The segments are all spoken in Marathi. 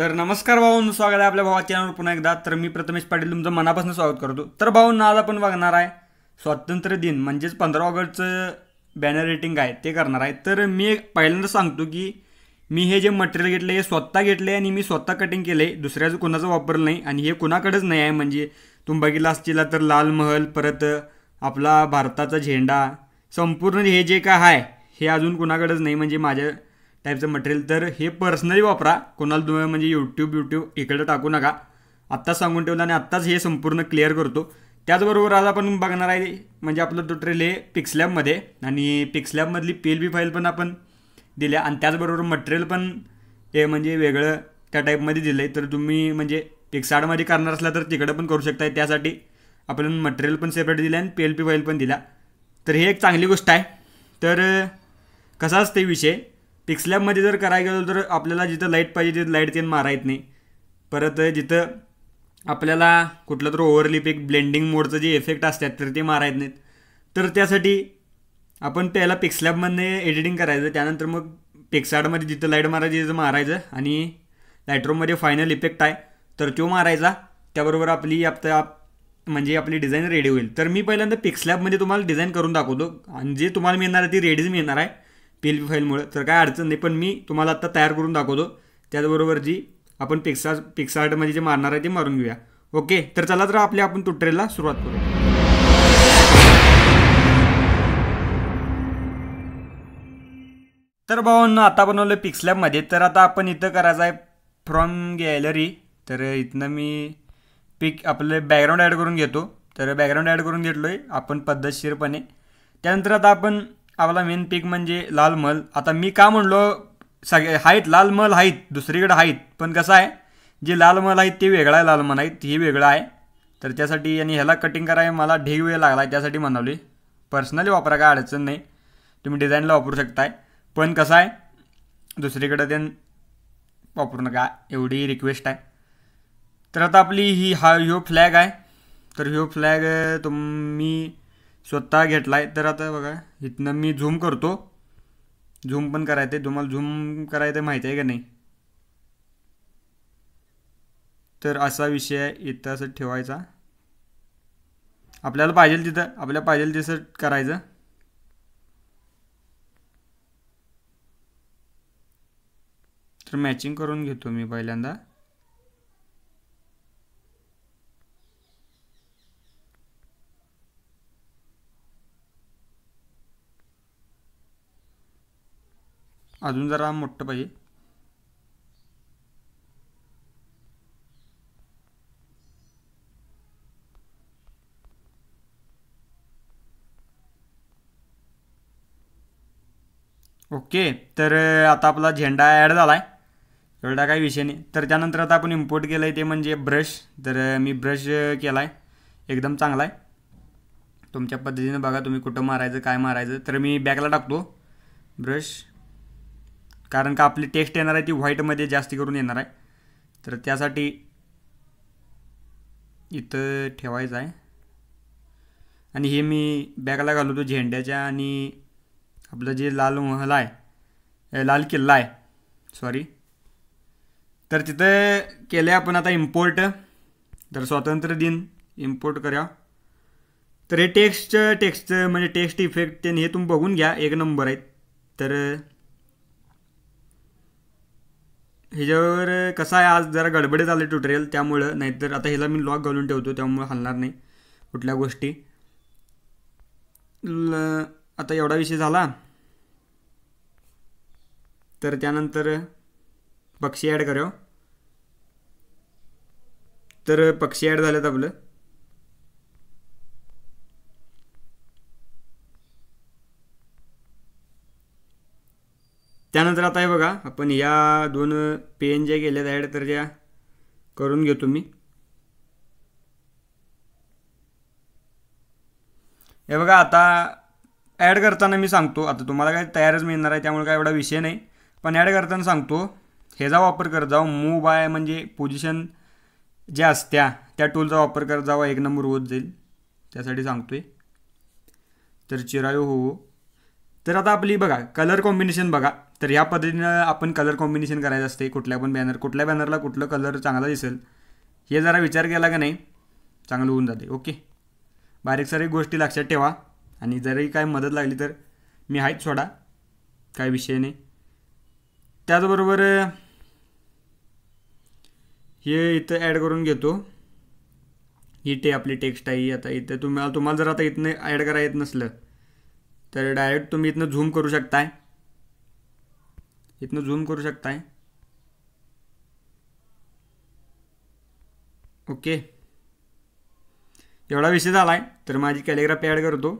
तर नमस्कार भाऊंनो स्वागत आहे आपल्या भावा चॅनलवर पुन्हा एकदा तर मी प्रथमेश पाटील तुमचं मनापासून स्वागत करतो तर भाऊंना आज आपण बघणार आहे स्वातंत्र्य दिन म्हणजेच पंधरा ऑगस्टचं बॅनर रेटिंग आहे ते करणार आहे तर मी पहिल्यांदा सांगतो की मी हे जे मटेरियल घेतलं हे स्वतः घेतले आणि मी स्वतः कटिंग केलं आहे दुसऱ्याचं कोणाचं वापरलं नाही आणि हे कोणाकडेच नाही आहे म्हणजे तुम्ही बघितला असतील तर लाल महल परत आपला भारताचा झेंडा संपूर्ण हे जे काय आहे हे अजून कोणाकडेच नाही म्हणजे माझ्या टाईपचं मटेरियल तर हे पर्सनली वापरा कोणाला तुम्ही म्हणजे यूट्यूब यूट्यूब इकडं टाकू नका आत्ताच सांगून ठेवलं आणि आत्ताच हे संपूर्ण क्लिअर करतो त्याचबरोबर आज आपण बघणार आहे म्हणजे आपलं टोटल हे पिक्सलॅबमध्ये आणि पिक्सलॅबमधली पी एल बी फाईल पण आपण दिल्या आणि त्याचबरोबर मटेरियल पण हे म्हणजे वेगळं त्या टाईपमध्ये दिलं आहे तर तुम्ही म्हणजे पिक्साडमध्ये करणार असला तर तिकडं पण करू शकताय त्यासाठी आपण मटेरियल पण सेपरेट दिलं आणि पी एल पी फाईल पण दिला तर हे एक चांगली गोष्ट आहे तर कसा असते विषय टिक्स लॅबमध्ये जर करायला गेलो तर आपल्याला जिथं लाईट पाहिजे तिथं लाईट तेन मारायत नाही परत जिथं आपल्याला कुठलं तर ओव्हरलिप एक ब्लेंडिंग मोडचं जे इफेक्ट असतात तर ते मारायत नाहीत तर त्यासाठी आपण पहिला पिक्सलॅबमधनं एडिटिंग करायचं त्यानंतर मग पिक्साडमध्ये जिथं लाईट मारायची तिथं मारायचं आणि लाईटरूममध्ये फायनल इफेक्ट आहे तर तो मारायचा त्याबरोबर आपली आता म्हणजे आपली डिझाईन रेडी होईल तर मी पहिल्यांदा पिक्सलॅबमध्ये तुम्हाला डिझाईन करून दाखवतो आणि जे तुम्हाला मिळणार आहे ती रेडीच मिळणार आहे पी एल पी फाईलमुळे तर काय अडचण नाही पण मी तुम्हाला आत्ता तयार करून दाखवतो त्याचबरोबर जी आपण पिक्सा पिक्सार्टमध्ये जे मारणार आहे ते मारून घेऊया ओके तर चला तर आपल्या आपण तुटरेला सुरुवात करू तर भावांना आता बनवलं पिक्सलॅबमध्ये तर आता आपण इथं करायचं आहे फ्रॉम गॅलरी तर इथनं मी पिक आपलं बॅकग्राऊंड ॲड करून घेतो तर बॅकग्राऊंड ॲड करून घेतलो आहे आपण पद्धतशीरपणे त्यानंतर आता आपण आपला मेन पीक म्हणजे लाल मल आता मी का म्हणलो सगळे आहेत लाल मल आहेत दुसरीकडे आहेत पण कसं आहे जे लाल मल आहेत ते वेगळा आहे लाल मल आहेत हे वेगळं आहे तर त्यासाठी आणि ह्याला कटिंग करायला मला ढेग वेळ लागला आहे त्यासाठी म्हणावली पर्सनली वापरा काय अडचण नाही तुम्ही डिझाईनला वापरू शकताय पण कसं आहे दुसरीकडे ते वापरू नका एवढी रिक्वेस्ट आहे तर आता आपली ही हा ह्यो फ्लॅग आहे तर ह्यो फ्लॅग तुम्ही स्वतः घेतला आहे तर आता बघा इथनं मी झूम करतो झूम पण करायचं आहे तुम्हाला झूम करायचं माहिती आहे का नाही तर असा विषय आहे इथं असं ठेवायचा आपल्याला पाहिजे तिथं आपल्याला पाहिजे तिथं करायचं तर मॅचिंग करून घेतो मी पहिल्यांदा अजून जरा मोठं पाहिजे ओके तर आता आपला झेंडा ॲड झाला आहे एवढा काही विषय नाही तर त्यानंतर आता आपण इम्पोर्ट केलं आहे ते म्हणजे ब्रश तर मी ब्रश केला आहे एकदम चांगला आहे तुमच्या पद्धतीनं बघा तुम्ही कुठं मारायचं काय मारायचं तर मी बॅगला टाकतो ब्रश कारण का आपली टेक्स्ट येणार आहे ती व्हाईटमध्ये जास्त करून येणार आहे तर त्यासाठी इथं ठेवायचं आहे आणि हे मी बॅगला घालवतो झेंड्याच्या आणि आपलं जे लाल महल आहे लाल किल्ला आहे सॉरी तर तिथं केलं आपण आता इम्पोर्ट तर स्वातंत्र्य दिन इम्पोर्ट करा तर हे टेक्स्ट टेक्स्ट म्हणजे टेक्स्ट इफेक्ट हे तुम्ही बघून घ्या एक नंबर आहेत तर ह्याच्यावर कसं आहे आज जरा गडबडे झाले ट्युटोरियल त्यामुळं नाहीतर आता ह्याला मी लॉक घालून ठेवतो त्यामुळं हलणार नाही कुठल्या गोष्टी ल आता एवढा विषय झाला तर त्यानंतर पक्षी ॲड करू तर पक्षी ॲड झालेत आपलं त्यानंतर आता हे बघा आपण या दोन पेन ज्या गेल्यात ॲड तर ज्या करून घेतो मी हे बघा आता ॲड करताना मी सांगतो आता तुम्हाला काय तयारच मिळणार आहे त्यामुळे काय एवढा विषय नाही पण ॲड करताना सांगतो ह्याचा वापर करत जाऊ मूव बाय म्हणजे पोझिशन ज्या असत्या त्या टूलचा वापर करत जावा एक नंबर होत जाईल त्यासाठी सांगतोय तर चिरायो हो तर आता आपली बघा कलर कॉम्बिनेशन बघा तर या पद्धतीनं आपण कलर कॉम्बिनेशन करायचं असते कुठल्या पण बॅनर कुठल्या बॅनरला कुठलं कलर चांगला दिसेल हे जरा विचार केला का नाही चांगलं होऊन जाते ओके बारीक सारी गोष्टी लक्षात ठेवा आणि जरी काय मदत लागली तर मी आहेच सोडा काय विषय नाही त्याचबरोबर हे इथं ॲड करून घेतो ही टे आपली टेक्स्ट आहे आता इथं तुम्हाला तुम्हाला जर आता इथनं ॲड करायचं येत नसलं तर डायरेक्ट तुम्ही इथनं झूम करू शकताय इथनं झूम करू शकताय ओके एवढा विषय झाला आहे तर माझी कॅलिग्राफी ॲड करतो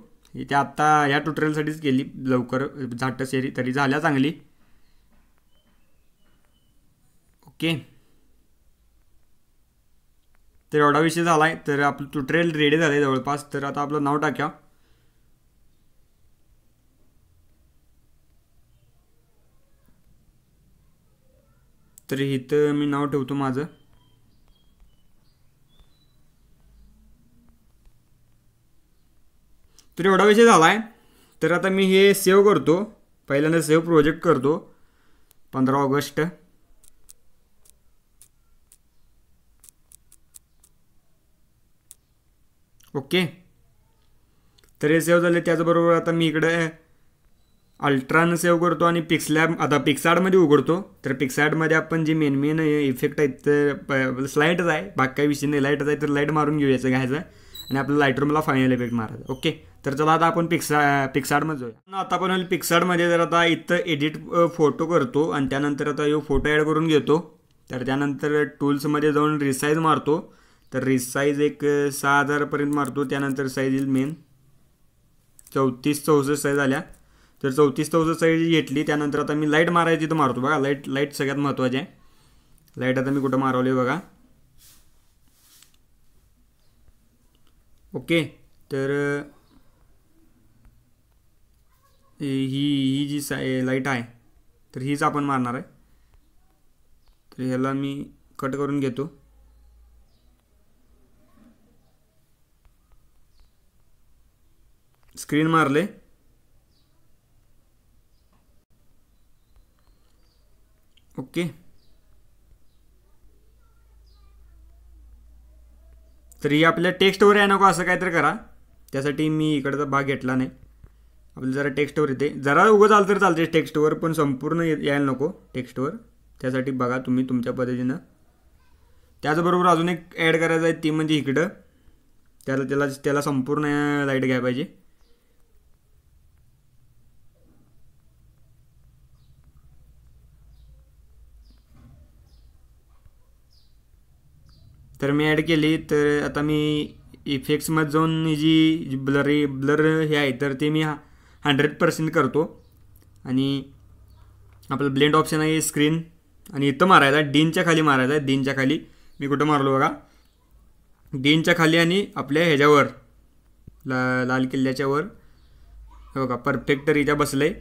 इथे आत्ता ह्या ट्युटोरियलसाठीच गेली लवकर झाटसेरी तरी झाल्या चांगली ओके तर एवढा विषय झाला आहे तर आपलं ट्युटोरियल रेडी झालं आहे जवळपास तर आता आपलं नाव टाक्या तर इथं मी नाव ठेवतो माझं तर एवढा विषय झाला आहे तर आता मी हे सेव्ह करतो पहिल्यांदा सेव्ह प्रोजेक्ट करतो पंधरा ऑगस्ट ओके तर हे सेव्ह झाले त्याचबरोबर आता मी इकडे अल्ट्रानं सेव्ह करतो आणि पिक्सलॅब आता पिक्सार्डमध्ये उघडतो तर पिक्साडमध्ये आपण जे मेन मेन इफेक्ट आहेत तर स्लाईटच आहे बाकी काही विषय नाही लाईटच आहे तर लाईट मारून घेऊयाचं घ्यायचं आणि आपलं लाईटरूमला फायनल इफेक्ट मारायचं ओके तर चला आता आपण पिक्सा पिक्सार्डमध्ये जाऊया आता आपण पिक्साडमध्ये जर आता इथं एडिट फोटो करतो आणि त्यानंतर आता यो फोटो ॲड करून घेतो तर त्यानंतर टूल्समध्ये जाऊन रिसाईज मारतो तर रिसाईज एक सहा हजारपर्यंत मारतो त्यानंतर साईज येईल मेन चौतीस चौसष्ट साईज आल्या तर चौतीस चौसष्ट साईड घेतली त्यानंतर आता मी लाईट मारायची तर मारतो बघा लाईट लाईट सगळ्यात महत्त्वाची आहे लाईट आता मी कुठं मारवली बघा ओके तर ही ही जी सा लाईट आहे तर हीच आपण मारणार आहे तर ह्याला मी कट करून घेतो स्क्रीन मारले ओके तर ही आपल्या टेक्स्टवर या नको असं काहीतरी करा त्यासाठी मी इकडचा भाग घेतला नाही आपलं जरा टेक्स्टवर येते जरा उगं आलं तर चालते टेक्स्टवर पण संपूर्ण यायला नको टेक्स्टवर त्यासाठी बघा तुम्ही तुमच्या पद्धतीनं त्याचबरोबर अजून एक ॲड करायचं आहे ती म्हणजे इकडं त्याला त्याला त्याला संपूर्ण लाईट घ्यायला पाहिजे तर मी ॲड केली तर आता मी इफेक्ट्समध्ये जाऊन जी ब्लरी ब्लर हे आहे तर ते मी हा हंड्रेड पर्सेंट करतो आणि आपलं ब्लेंड ऑप्शन आहे स्क्रीन आणि इथं मारायला डीनच्या खाली मारायला आहे डीनच्या खाली मी कुठं मारलो बघा डीनच्या खाली आणि आपल्या ह्याच्यावर ला लाल किल्ल्याच्यावर बघा परफेक्ट इथं बसलं आहे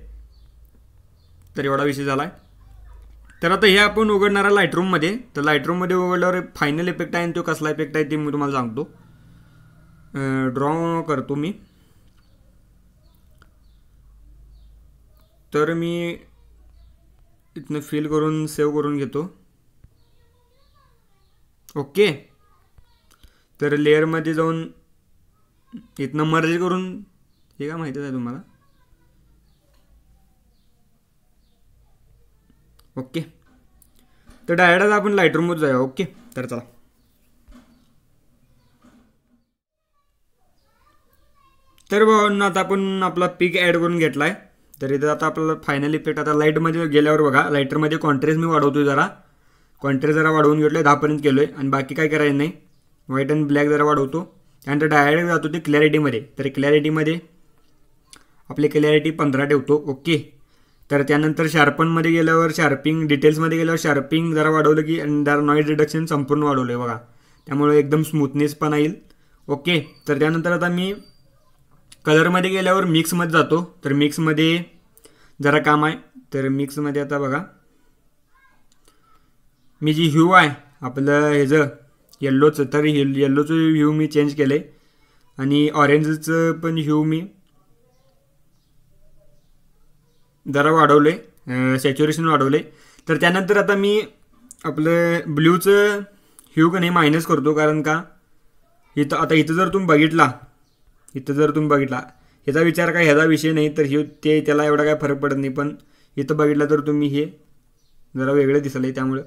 तर एवढा विषय झाला आहे तर आता हे आपण उघडणार आहे लाईटरूममध्ये तर लाईटरूममध्ये उघडल्यावर फायनल इफेक्ट आहे आणि तो कसला इफेक्ट आहे ते मी तुम्हाला सांगतो ड्रॉ करतो मी तर मी इथनं फील करून सेव्ह करून घेतो ओके तर लेअरमध्ये जाऊन इथनं मर्ज करून हे का माहितीच आहे तुम्हाला ओके तर डायरेक्ट आता आपण लाईटरूमवर जाऊया ओके तर चला तर बघून आता आपण आपला पिक ॲड करून घेतला आहे तर इथं आता आपला फायनल इफेक्ट आता लाईटमध्ये गेल्यावर बघा लाईटरमध्ये कॉन्ट्रेस्ट मी वाढवतो जरा कॉन्ट्रेस्ट जरा वाढवून घेतलं आहे दहापर्यंत केलो आहे आणि बाकी काय करायचं नाही व्हाईट अँड ब्लॅक जरा वाढवतो त्यानंतर डायरेक्ट जातो ते क्लॅरिटीमध्ये तर क्लॅरिटीमध्ये आपली क्लॅरिटी पंधरा ठेवतो ओके तर त्यानंतर शार्पनमध्ये गेल्यावर शार्पिंग डिटेल्समध्ये गेल्यावर शार्पिंग जरा वाढवलं की दर नॉईज रिडक्शन संपूर्ण वाढवलं आहे बघा त्यामुळे एकदम स्मूथनेस पण येईल ओके तर त्यानंतर आता मी कलरमध्ये गेल्यावर मिक्समध्ये जातो तर मिक्समध्ये जरा काम आहे तर मिक्समध्ये आता बघा मी जी ह्यू आहे आपलं ह्याचं येल्लोचं तर हे येल्लोचं ह्यू मी चेंज केलं आणि ऑरेंजचं पण ह्यू मी जरा वाढवले सॅच्युरेशन वाढवले तर त्यानंतर आता मी आपलं ब्ल्यूचं ह्यू का नाही मायनस करतो कारण का इथं आता इथं जर तुम्ही बघितला इथं जर तुम्ही बघितला ह्याचा विचार काय ह्याचा विषय नाही तर ह्यू ते त्याला एवढा काय फरक पडत नाही पण इथं बघितलं तर तुम्ही हे जरा वेगळं दिसलं आहे त्यामुळं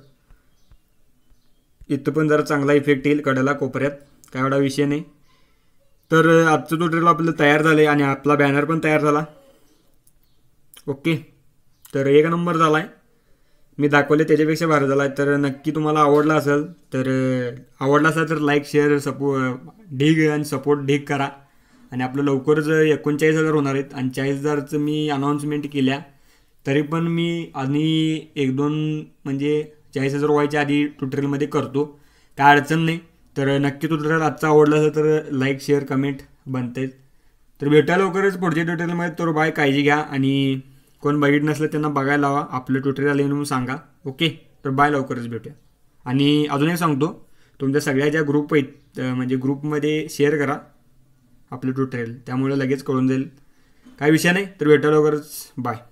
इथं पण जरा चांगला इफेक्ट येईल कडाला कोपऱ्यात काय एवढा विषय नाही तर आजचं तो आपलं तयार झालं आहे आणि आपला बॅनर पण तयार झाला ओके तर एक नंबर झाला आहे मी दाखवले त्याच्यापेक्षा भारी झाला आहे तर नक्की तुम्हाला आवडला असेल तर आवडला असेल तर लाईक शेअर सपो ढीग आणि सपोर्ट ढीग करा आणि आपलं लवकरच एकोणचाळीस हजार होणार आहेत आणि चाळीस हजारचं मी अनाऊन्समेंट केल्या तरी पण मी आधी एक दोन म्हणजे चाळीस हजार व्हायच्या आधी ट्युटोरियलमध्ये करतो काय अडचण नाही तर नक्की ट्युटोरियल आजचा आवडला असेल तर लाईक शेअर कमेंट बनत तर भेटा लवकरच पुढच्या ट्युटोरियलमध्ये तर बाय काळजी घ्या आणि कोण बघित नसलं त्यांना बघायला लावा आपलं ट्युटोरियल येऊन म्हणून सांगा ओके तर बाय लवकरच भेटूया आणि अजून एक सांगतो तुमच्या सगळ्या ज्या ग्रुप आहेत म्हणजे ग्रुपमध्ये शेअर करा आपलं ट्युटोरियल त्यामुळे लगेच कळून जाईल काही विषय नाही तर भेटा लवकरच बाय